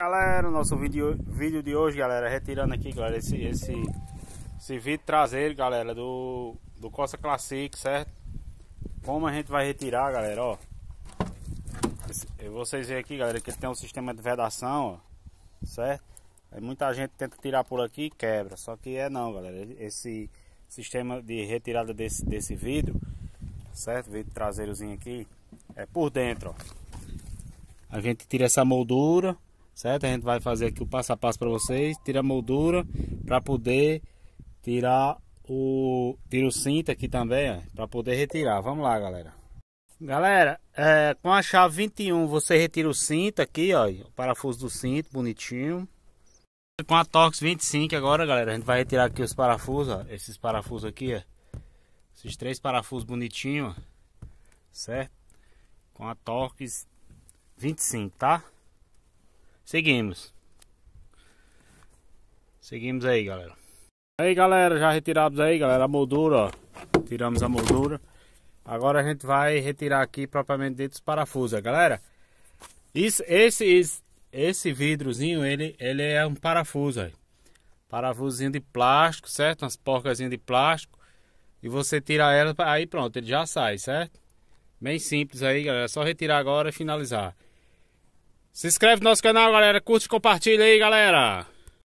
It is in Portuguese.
Galera, o nosso vídeo, vídeo de hoje, galera, retirando aqui, galera, esse, esse, esse vidro traseiro, galera, do, do Costa Classic, certo? Como a gente vai retirar, galera, ó. Esse, vocês veem aqui, galera, que tem um sistema de vedação, ó, certo? Aí é, muita gente tenta tirar por aqui e quebra, só que é não, galera. Esse sistema de retirada desse, desse vidro, certo? Vidro traseirozinho aqui, é por dentro, ó. A gente tira essa moldura certo? A gente vai fazer aqui o passo a passo para vocês, tira a moldura para poder tirar o tira o cinto aqui também, para poder retirar. Vamos lá, galera. Galera, é, com a chave 21 você retira o cinto aqui, ó, o parafuso do cinto, bonitinho. Com a Torx 25 agora, galera, a gente vai retirar aqui os parafusos, ó, esses parafusos aqui, ó. Esses três parafusos bonitinhos, certo? Com a Torx 25, tá? Seguimos. Seguimos aí, galera. Aí, galera, já retiramos aí, galera, a moldura, ó. Tiramos a moldura. Agora a gente vai retirar aqui propriamente dentro dos parafusos, galera. Isso, esse, esse, esse vidrozinho, ele, ele é um parafuso, aí. de plástico, certo? Umas porcazinhas de plástico. E você tira ela, aí pronto, ele já sai, certo? Bem simples aí, galera. É só retirar agora e finalizar. Se inscreve no nosso canal, galera. Curte e compartilha aí, galera.